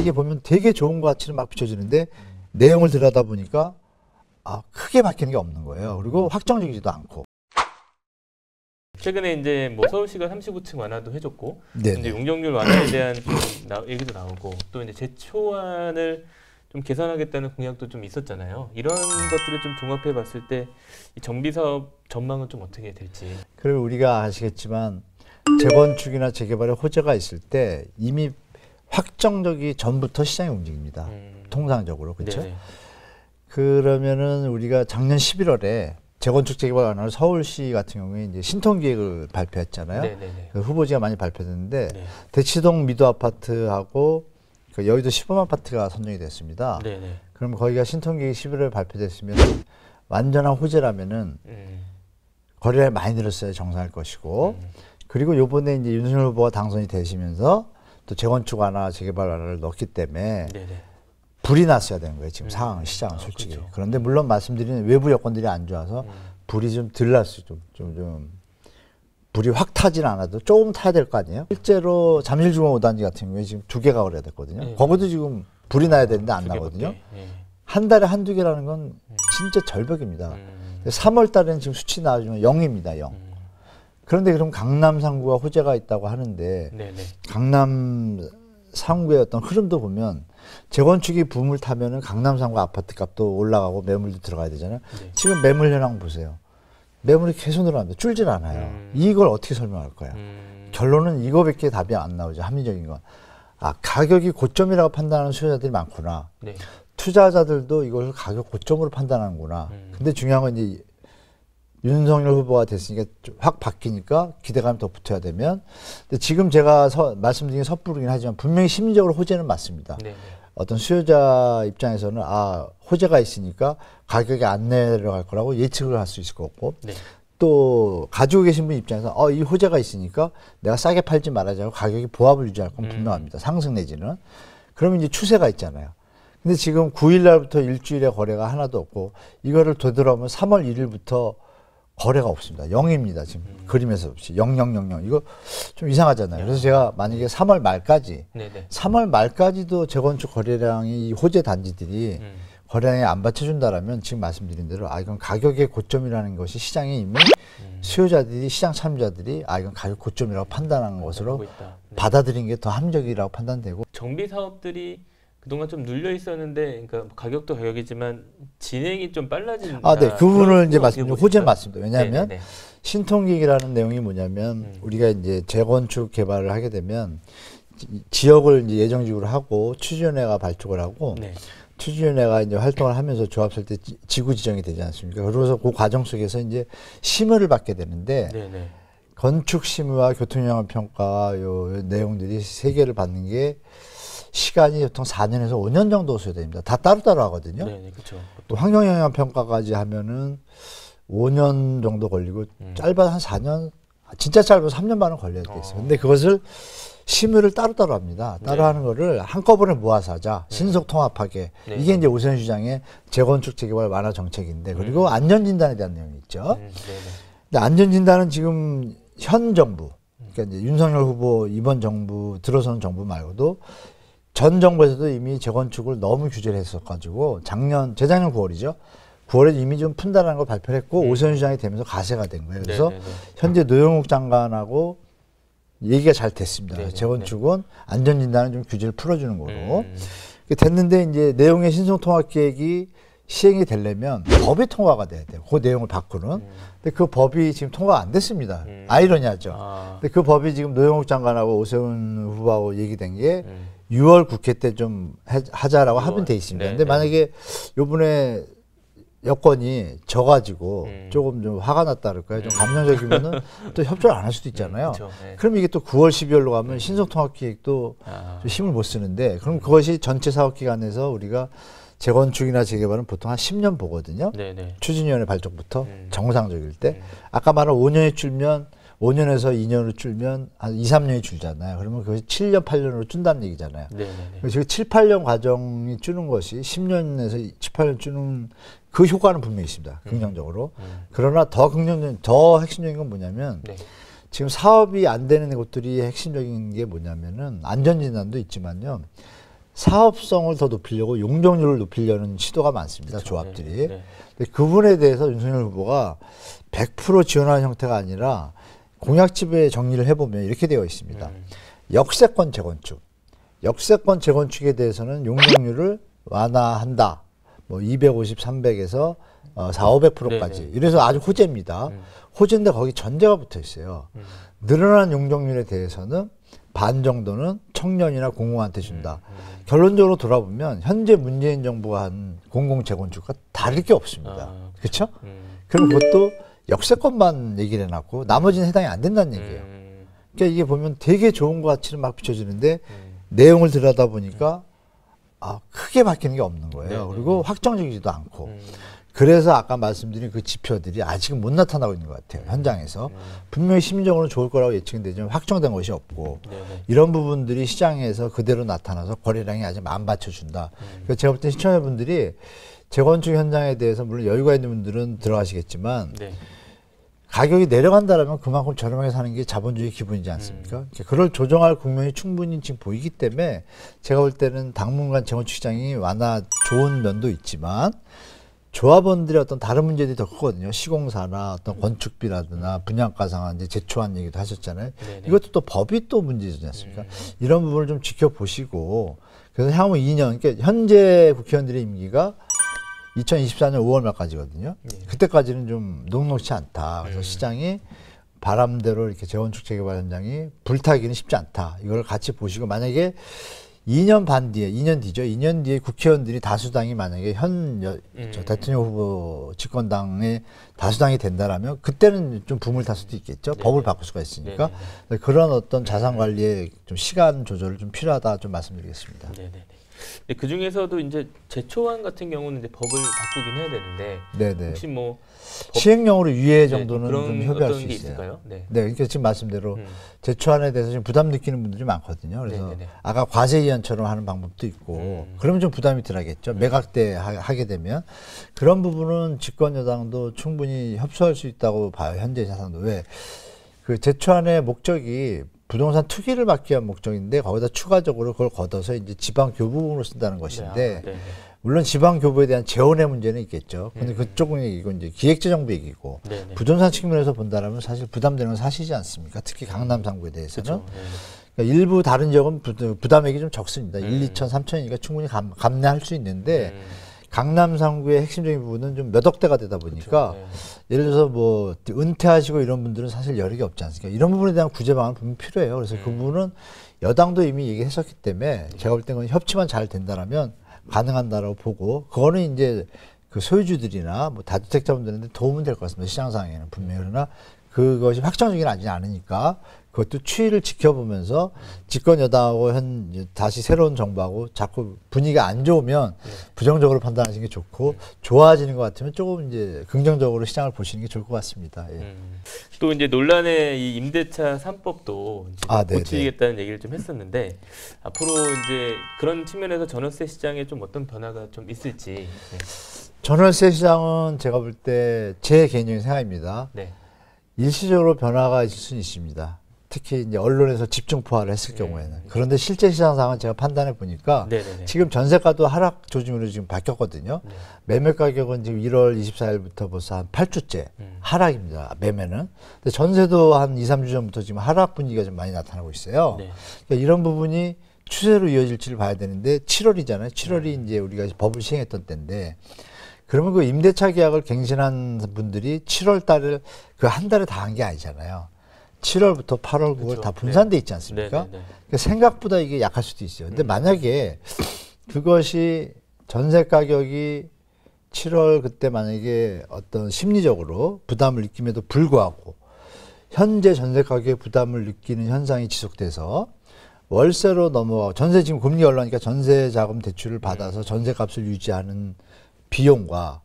이게 보면 되게 좋은 가치이는막 비춰지는데 내용을 들여다 보니까 아, 크게 바뀌는 게 없는 거예요. 그리고 확정적이지도 않고. 최근에 이제 뭐 서울시가 39층 완화도 해줬고 네네. 이제 용적률 완화에 대한 나, 얘기도 나오고 또 이제 제초안을 좀 개선하겠다는 공약도 좀 있었잖아요. 이런 것들을 좀 종합해 봤을 때이 정비 사업 전망은 좀 어떻게 될지. 그리고 우리가 아시겠지만 재건축이나 재개발의 호재가 있을 때 이미 확정적이 전부터 시장이 움직입니다. 음. 통상적으로 그렇죠. 네 그러면은 우리가 작년 11월에 재건축 재개발 안할 서울시 같은 경우에 이제 신통 계획을 발표했잖아요. 네, 네, 네. 그 후보지가 많이 발표됐는데 네. 대치동 미도 아파트하고 그 여의도 시범 아파트가 선정이 됐습니다. 네네. 그럼 거기가 신통 계획 11월에 발표됐으면 완전한 호재라면은 음. 거래가 많이 늘었어야 정상일 것이고 음. 그리고 요번에 이제 윤석열 후보가 당선이 되시면서 또 재건축하나 재개발를 넣기 었 때문에 네네. 불이 났어야 되는 거예요. 지금 음. 상황 시장은 아, 솔직히. 그렇죠. 그런데 물론 말씀드린 외부 여건들이 안 좋아서 음. 불이 좀덜 났어요. 좀, 좀, 좀. 불이 확 타진 않아도 조금 타야 될 거 아니에요? 실제로 잠실중앙 5단지 같은 경우에 지금 두 개가 그래야 됐거든요. 네. 거기도 지금 불이 나야 되는데 안 나거든요. 네. 한 달에 한두 개라는 건 네. 진짜 절벽입니다. 음. 3월 달에는 지금 수치 나와주면 0입니다, 0. 그런데 그럼 강남 상구가 호재가 있다고 하는데 네네. 강남 상구의 어떤 흐름도 보면 재건축이 붐을 타면은 강남 상구 아파트 값도 올라가고 매물도 들어가야 되잖아요. 네. 지금 매물 현황 보세요. 매물이 계속 늘어납니다. 줄질 않아요. 음. 이걸 어떻게 설명할 거야? 음. 결론은 이거밖에 답이 안 나오죠. 합리적인 건. 아, 가격이 고점이라고 판단하는 수요자들이 많구나. 네. 투자자들도 이걸 가격 고점으로 판단하는구나. 음. 근데 중요한 건 이제 윤석열 후보가 됐으니까 확 바뀌니까 기대감이 더 붙어야 되면 지금 제가 서, 말씀드린 게 섣부르긴 하지만 분명히 심리적으로 호재는 맞습니다. 네, 네. 어떤 수요자 입장에서는 아 호재가 있으니까 가격이 안 내려갈 거라고 예측을 할 수 있을 것 같고 네. 또 가지고 계신 분 입장에서 어이 호재가 있으니까 내가 싸게 팔지 말아자고 가격이 보합을 유지할 건 분명합니다. 음. 상승 내지는 그러면 이제 추세가 있잖아요. 근데 지금 9일 날부터 일주일에 거래가 하나도 없고 이거를 되돌아보면 3월 1일부터 거래가 없습니다. 0입니다. 지금 음. 그림에서 없이 0000 이거 좀 이상하잖아요. 그래서 제가 만약에 3월 말까지 네네. 3월 말까지도 재건축 거래량이 호재 단지들이 음. 거래량이 안 받쳐준다라면 지금 말씀드린 대로 아 이건 가격의 고점이라는 것이 시장에 이미 음. 수요자들이 시장 참여자들이 아 이건 가격 고점이라고 판단한 아, 것으로 네. 받아들인 게 더 합리적이라고 판단되고 정비 사업들이 그동안 좀 눌려 있었는데 그러니까 가격도 가격이지만 진행이 좀빨라진 아, 네. 아, 그 부분을 이제 말씀드리면 호재 맞습니다. 왜냐하면 네네네. 네, 네. 신통기기라는 내용이 뭐냐면 음. 우리가 이제 재건축 개발을 하게 되면 지역을 이제 예정지구로 하고 추진위원회가 발족을 하고 네. 추진위원회가 이제 활동을 하면서 조합설 때 지구 지정이 되지 않습니까? 그러면서 그 과정 속에서 이제 심의를 받게 되는데 네네. 네. 건축 심의와 교통영향 평가 요 내용들이 세 개를 받는 게 시간이 보통 4년에서 5년 정도 소요됩니다. 다 따로따로 하거든요. 네, 네 그렇죠. 또 환경 영향 평가까지 하면은 5년 정도 걸리고 음. 짧아 도한 4년, 아, 진짜 짧은 3년 반은 걸려야 어. 되겠어요 어. 근데 그것을 심의를 따로따로 합니다. 따로 네. 하는 거를 한꺼번에 모아서 하자. 네. 신속 통합하게. 네. 이게 이제 오세훈 시장의 재건축 재개발 완화 정책인데 그리고 음. 안전 진단에 대한 내용이 있죠. 음. 네, 네. 근데 안전 진단은 지금 현 정부 음. 그러니까 이제 윤석열 후보 이번 정부 들어선 정부 말고도 전 정부에서도 이미 재건축을 너무 규제를 했어가지고 작년 재작년 9월이죠. 9월에 이미 좀 푼다라는 걸발표 했고 음. 오세훈 시장이 되면서 가세가 된 거예요. 그래서 네네네. 네, 네. 현재 노영욱 장관하고 얘기가 잘 됐습니다. 네네네. 네, 재건축은 안전진단을좀 규제를 풀어주는 거로 음. 됐는데 이제 내용의 신속통합계획이 시행이 되려면 법이 통과가 돼야 돼요. 그 내용을 바꾸는. 음. 근데 그 법이 지금 통과안 됐습니다. 음. 아이러니하죠. 아. 근데 그 법이 지금 노영욱 장관하고 오세훈 후보하고 얘기된 게 음. 6월 국회 때 좀 하자라고 하면 돼 있습니다. 네, 근데 네. 만약에 요번에 여건이 져가지고 음. 조금 좀 화가 났다 그럴까요? 좀 음. 감정적이면은 또 협조를 안 할 수도 있잖아요. 음, 그렇죠. 네. 그럼 이게 또 9월 12월로 가면 음. 신속통합기획도 아. 힘을 못 쓰는데 그럼 그것이 전체 사업기간에서 우리가 재건축이나 재개발은 보통 한 10년 보거든요. 네네. 네. 추진위원회 발족부터 음. 정상적일 때 음. 아까 말한 5년이 줄면 5년에서 2년으로 줄면 한 2, 3년이 줄잖아요. 그러면 그것이 7년, 8년으로 준다는 얘기잖아요. 네네네. 네, 네. 그래서 7, 8년 과정이 주는 것이 10년에서 7, 8년 주는 그 효과는 분명히 있습니다. 음. 긍정적으로. 음. 그러나 더 긍정적인, 더 핵심적인 건 뭐냐면 네. 지금 사업이 안 되는 것들이 핵심적인 게 뭐냐면은 안전진단도 있지만요. 사업성을 더 높이려고 용적률을 높이려는 시도가 많습니다. 그렇 조합들이. 네, 네. 네. 그분에 대해서 윤석열 후보가 100% 지원하는 형태가 아니라 공약집의 정리를 해보면 이렇게 되어 있습니다. 음. 역세권 재건축. 역세권 재건축에 대해서는 용적률을 완화한다. 뭐 250, 300에서 어, 4, 500%까지. 네 이래서 아주 호재입니다. 음. 호재인데 거기 전제가 붙어 있어요. 음. 늘어난 용적률에 대해서는 반 정도는 청년이나 공공한테 준다. 음, 음. 결론적으로 돌아보면 현재 문재인 정부가 한 공공 재건축과 다를 게 없습니다. 아. 그렇죠? 음. 그럼 그것도 역세권만 얘기를 해놨고 나머지는 해당이 안 된다는 얘기예요. 음. 그러니까 이게 보면 되게 좋은 것 같이는 막 비춰지는데 음. 내용을 들여다 보니까 음. 아 크게 바뀌는 게 없는 거예요. 네, 네, 그리고 네. 확정적이지도 않고 음. 그래서 아까 말씀드린 그 지표들이 아직은 못 나타나고 있는 것 같아요 음. 현장에서 음. 분명히 심리적으로 는 좋을 거라고 예측되지만 확정된 것이 없고 네, 네, 이런 부분들이 시장에서 그대로 나타나서 거래량이 아직 안 받쳐준다. 그래서 제가 볼때 시청자분들이 재건축 현장에 대해서 물론 여유가 있는 분들은 들어가시겠지만. 네. 가격이 내려간다라면 그만큼 저렴하게 사는 게 자본주의 기분이지 않습니까? 음. 그러니까 그걸 조정할 국면이 충분히 지금 보이기 때문에 제가 볼 때는 당분간 재건축 시장이 완화 좋은 면도 있지만 조합원들의 어떤 다른 문제들이 더 크거든요. 시공사나 어떤 건축비라든가 분양가 상한 이제 제초한 얘기도 하셨잖아요. 네네. 이것도 또 법이 또 문제지 않습니까? 네 이런 부분을 좀 지켜보시고 그래서 향후 2년, 그러니까 현재 국회의원들의 임기가 2024년 5월 말까지거든요. 예. 그때까지는 좀 녹록치 않다. 그래서 예. 시장이 바람대로 이렇게 재원축 재개발 현장이 불타기는 쉽지 않다. 이걸 같이 보시고 만약에 2년 반 뒤에, 2년 뒤죠. 2년 뒤에 국회의원들이 다수당이 만약에 현 여, 음. 저 대통령 후보 집권당의 다수당이 된다라면 그때는 좀 붐을 탈 수도 있겠죠. 네. 법을 바꿀 수가 있으니까 네. 그런 어떤 자산 관리에좀 시간 조절을 좀 필요하다 좀 말씀드리겠습니다. 네. 그 중에서도 이제 제초안 같은 경우는 이제 법을 바꾸긴 해야 되는데 네네. 네. 혹시 뭐 시행령으로 유예 네, 정도는 네, 좀 협의할 수 있어요. 있을까요? 네. 네, 그러니까 지금 말씀대로 음. 제초안에 대해서 지금 부담 느끼는 분들이 많거든요. 그래서 네네네. 네, 아까 과세 이안처럼 하는 방법도 있고 음. 그러면 좀 부담이 덜하겠죠. 매각대 하게 되면 그런 부분은 집권 여당도 충분히 협소할 수 있다고 봐요. 현재 자산도왜 그 제초안의 목적이 부동산 투기를 받기 위한 목적인데 거기다 추가적으로 그걸 걷어서 이제 지방 교부금으로 쓴다는 네, 것인데 아, 네, 네. 물론 지방 교부에 대한 재원의 문제는 있겠죠. 근데 네. 그쪽은 이건 이제 기획재정부 얘기고 네. 네. 부동산 측면에서 본다라면 사실 부담되는 건 사실이지 않습니까? 특히 강남 상구에 대해서는. 그렇죠. 그러니까 일부 다른 지역은 부, 담액이좀 적습니다. 일, 이천 삼천이니까 충분히 감, 감내할 수 있는데 강남 상구의 핵심적인 부분은 좀 몇 억대가 되다 보니까 그렇죠. 네. 예를 들어서 뭐 은퇴하시고 이런 분들은 사실 여력이 없지 않습니까? 이런 부분에 대한 구제 방안은 분명 필요해요. 그래서 음. 네. 그 부분은 여당도 이미 얘기했었기 때문에 제가 볼 때는 협치만 잘 된다라면 가능한다라고 보고 그거는 이제 그 소유주들이나 뭐 다주택자분들한테 도움은 될 것 같습니다. 시장 상황에는 분명히 그러나 그것이 확정적인 아니지 않으니까 그것도 추이를 지켜보면서 집권 여당하고 현 다시 새로운 정부하고 자꾸 분위기가 안 좋으면 예. 부정적으로 판단하시는 게 좋고 예. 좋아지는 것 같으면 조금 이제 긍정적으로 시장을 보시는 게 좋을 것 같습니다. 예. 음. 또 이제 논란의 이 임대차 삼법도 아, 네, 고치겠다는 네. 얘기를 좀 했었는데 앞으로 이제 그런 측면에서 전월세 시장에 좀 어떤 변화가 좀 있을지. 네. 전월세 시장은 제가 볼 때 제 개인적인 생각입니다. 네. 일시적으로 변화가 있을 수는 있습니다. 특히 이제 언론에서 집중 포화를 했을 네, 경우에는 네. 그런데 실제 시장 상황은 제가 판단해 보니까 네네네. 네, 지금 전세가도 하락 조짐으로 지금 바뀌었거든요. 네. 매매 가격은 지금 1월 24일부터 벌써 한 8주째 음. 하락입니다. 매매는. 근데 전세도 한 2, 3주 전부터 지금 하락 분위기가 좀 많이 나타나고 있어요. 네. 그러니까 이런 부분이 추세로 이어질지를 봐야 되는데 7월이잖아요. 7월이 음. 이제 우리가 법을 시행했던 때인데 그러면 그 임대차 계약을 갱신한 분들이 7월 달을 그 한 달에 다 한 게 아니잖아요. 7월부터 8월, 9월 그렇죠. 다 분산돼 있지 않습니까? 네, 네, 네. 그러니까 생각보다 이게 약할 수도 있어요. 근데 음. 만약에 그것이 전세 가격이 7월 그때 만약에 어떤 심리적으로 부담을 느낌에도 불구하고 현재 전세 가격에 부담을 느끼는 현상이 지속돼서 월세로 넘어가 전세 지금 금리 올라니까 전세 자금 대출을 받아서 음. 전세 값을 유지하는 비용과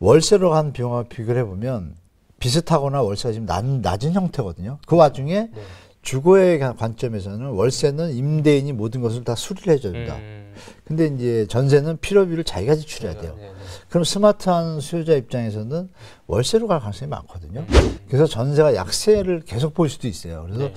월세로 간 비용과 비교를 해보면 비슷하거나 월세가 지금 낮, 낮은 형태거든요. 그 와중에 네. 주거의 관점에서는 월세는 임대인이 모든 것을 다 수리를 해줘야 된다. 음. 음. 근데 이제 전세는 필요비를 자기가 지출해야 네, 돼요. 네, 네, 그럼 스마트한 수요자 입장에서는 월세로 갈 가능성이 많거든요. 그래서 전세가 약세를 계속 볼 수도 있어요. 그래서 네.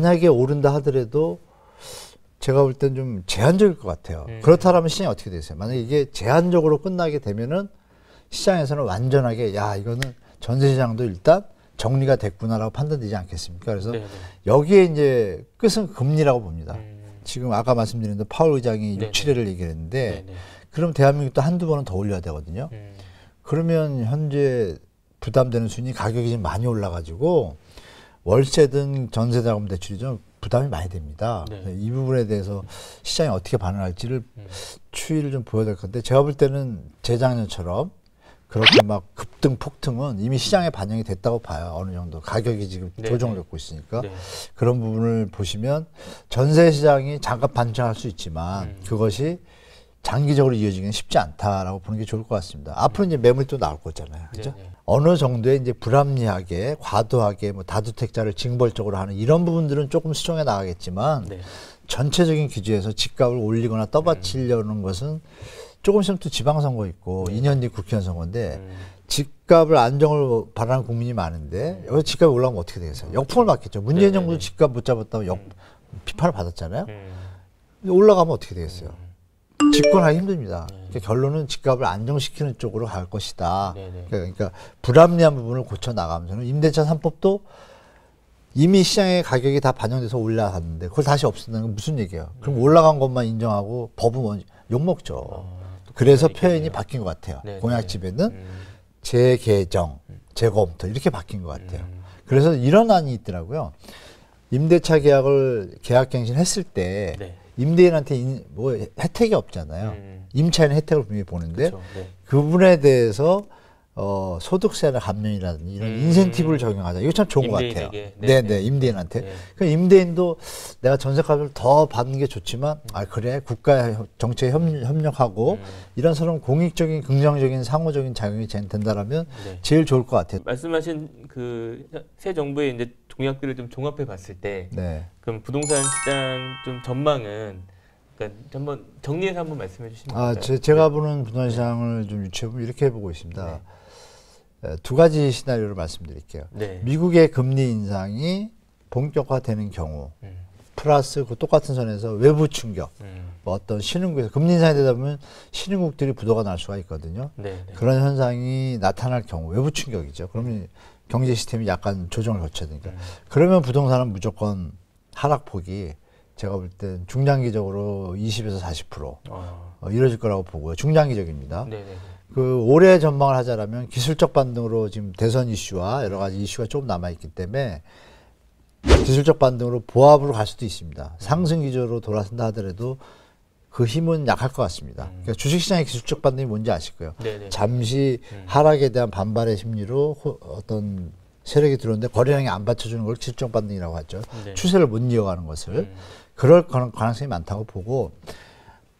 만약에 오른다 하더라도 제가 볼 땐 좀 제한적일 것 같아요. 네. 그렇다면 시장이 어떻게 되세요? 만약에 이게 제한적으로 끝나게 되면은 시장에서는 완전하게 야, 이거는 전세 시장도 일단 정리가 됐구나라고 판단되지 않겠습니까? 그래서 네네. 네. 여기에 이제 끝은 금리라고 봅니다. 음. 지금 아까 말씀드린 파월 의장이 네네. 6, 7회를 얘기했는데 네, 네. 그럼 대한민국도 한두 번은 더 올려야 되거든요. 음. 그러면 현재 부담되는 수준이 가격이 좀 많이 올라가지고 월세든 전세자금 대출이 좀 부담이 많이 됩니다. 네. 이 부분에 대해서 시장이 어떻게 반응할지를 음. 추이를 좀 보여야 될 건데 제가 볼 때는 재작년처럼 그렇게 막 급등 폭등은 이미 시장에 반영이 됐다고 봐요. 어느 정도 가격이 지금 네. 조정을겪고 네. 있으니까 네. 그런 부분을 보시면 전세 시장이 잠깐 반등할 수 있지만 음. 그것이 장기적으로 이어지기는 쉽지 않다라고 보는 게 좋을 것 같습니다. 앞으로 이제 매물이 또 나올 거잖아요. 네, 그죠? 네 어느 정도의 이제 불합리하게, 과도하게 뭐 다주택자를 징벌적으로 하는 이런 부분들은 조금 수정해 나가겠지만 네. 전체적인 기조에서 집값을 올리거나 떠받치려는 음. 것은 조금 있으면 또 지방선거 있고 네. 2년 뒤 국회의원 선거인데 음. 집값을 안정을 바라는 국민이 많은데 네. 여기서 집값이 올라오면 어떻게 되겠어요? 음. 역풍을 맞겠죠. 문재인 네, 네 정부 도 집값 못 잡았다고 역, 비판을 받았잖아요. 올라가면 어떻게 되겠어요? 집권하기 힘듭니다. 그러니까 결론은 집값을 안정시키는 쪽으로 갈 것이다. 그러니까, 그러니까 불합리한 부분을 고쳐 나가면서는 임대차 삼법도 이미 시장의 가격이 다 반영돼서 올라갔는데 그걸 다시 없앤다는 건 무슨 얘기예요? 그럼 올라간 것만 인정하고 법은 욕먹죠. 아. 그래서 네, 표현이 네. 바뀐 것 같아요. 네, 네. 공약집에는 음. 재개정, 재검토 음, 이렇게 바뀐 것 같아요. 음. 그래서 이런 안이 있더라고요. 임대차 계약을 계약갱신했을 때 네. 임대인한테 인, 뭐 혜택이 없잖아요. 음. 임차인 혜택을 분명히 보는데 그분에 대해서 어, 소득세나 감면이라든지 이런 음. 인센티브를 적용하자. 이거 참 좋은 임대인에게. 것 같아요. 네네, 네, 네, 네. 임대인한테. 네. 그 임대인도 내가 전세값을 더 받는 게 좋지만, 음. 아, 그래. 국가 정책 음. 협력하고 음. 이런 사람 공익적인, 긍정적인, 상호적인 작용이 된다라면 네. 제일 좋을 것 같아요. 말씀하신 그 새 정부의 이제 동약들을 좀 종합해 봤을 때, 네. 그럼 부동산 시장 좀 전망은 그러니까 한번 정리해서 한번 말씀해 주시면 아, 될까요? 제, 제가 보는 부동산 시장을 좀유치해 보면 이렇게 보고 있습니다. 두 가지 시나리오를 말씀드릴게요. 네. 미국의 금리 인상이 본격화되는 경우 음. 플러스 그 똑같은 선에서 외부 충격, 음. 뭐 어떤 신흥국에서 금리 인상이 되다 보면 신흥국들이 부도가 날 수가 있거든요. 네, 네. 그런 현상이 나타날 경우 외부 충격이죠. 그러면 경제 시스템이 약간 조정을 거쳐야 되니까 음. 그러면 부동산은 무조건 하락폭이 제가 볼 땐 중장기적으로 20에서 40% 어. 어, 이뤄질 거라고 보고요. 중장기적입니다. 네네. 네, 네. 그 올해 전망을 하자라면 기술적 반등으로 지금 대선 이슈와 여러 가지 이슈가 조금 남아 있기 때문에 기술적 반등으로 보합으로 갈 수도 있습니다. 상승 기조로 돌아선다 하더라도 그 힘은 약할 것 같습니다. 음. 그러니까 주식시장의 기술적 반등이 뭔지 아실 거예요. 네네. 잠시 음. 하락에 대한 반발의 심리로 호, 어떤 세력이 들어오는데 거래량이 안 받쳐주는 걸 기술적 반등이라고 하죠. 네. 추세를 못 이어가는 것을 음. 그럴 가능성이 많다고 보고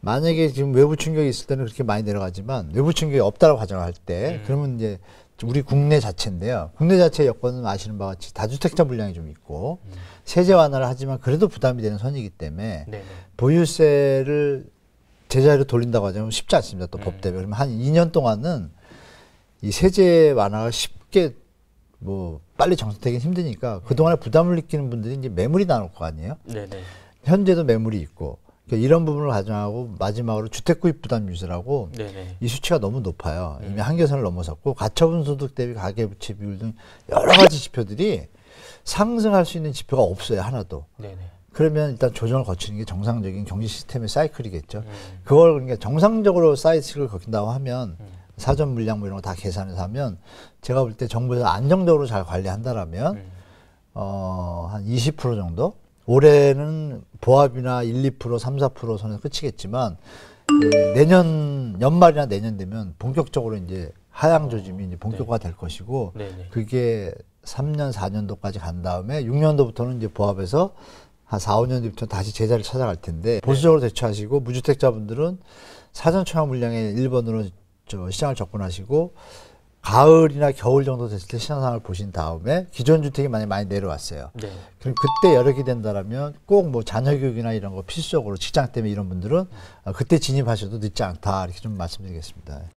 만약에 지금 외부 충격이 있을 때는 그렇게 많이 내려가지만 외부 충격이 없다고 라 가정할 때 음. 그러면 이제 우리 국내 자체인데요. 국내 자체 여건은 아시는 바와 같이 다주택자 물량이 좀 있고 음. 세제 완화를 하지만 그래도 부담이 되는 선이기 때문에 네네. 보유세를 제자리로 돌린다고 하자면 쉽지 않습니다. 또법 음. 때문에 그러면 한 2년 동안은 이 세제 완화가 쉽게 뭐 빨리 정착되긴 힘드니까 그동안에 음. 부담을 느끼는 분들이 이제 매물이 나올 거 아니에요. 네네. 현재도 매물이 있고 그러니까 이런 부분을 가정하고 마지막으로 주택구입 부담 유세라고 네네. 이 수치가 너무 높아요. 이미 음. 한계선을 넘어섰고 가처분 소득 대비 가계부채 비율 등 여러 가지 지표들이 상승할 수 있는 지표가 없어요 하나도. 네네. 그러면 일단 조정을 거치는 게 정상적인 경제 시스템의 사이클이겠죠. 음. 그걸 그러니까 정상적으로 사이클을 거친다고 하면 음. 사전 물량 뭐 이런 거 다 계산해서 하면 제가 볼 때 정부에서 안정적으로 잘 관리한다라면 음. 어, 한 20% 정도 올해는 보합이나 1, 2%, 3, 4% 선에서 끝이겠지만 내년 연말이나 내년 되면 본격적으로 이제 하향 조짐이 이제 본격화 될 것이고 네. 네, 네. 그게 3년, 4년도까지 간 다음에 6년도부터는 이제 보합에서 한 4, 5년 뒤부터 다시 제자를 찾아갈 텐데 보수적으로 대처하시고 무주택자분들은 사전 청약 물량의 1번으로 저 시장을 접근하시고 가을이나 겨울 정도 됐을 때 시장상을 보신 다음에 기존 주택이 많이 많이 내려왔어요. 네. 그럼 그때 여력이 된다라면 꼭 뭐 자녀 교육이나 이런 거 필수적으로 직장 때문에 이런 분들은 아, 그때 진입하셔도 늦지 않다 이렇게 좀 말씀드리겠습니다.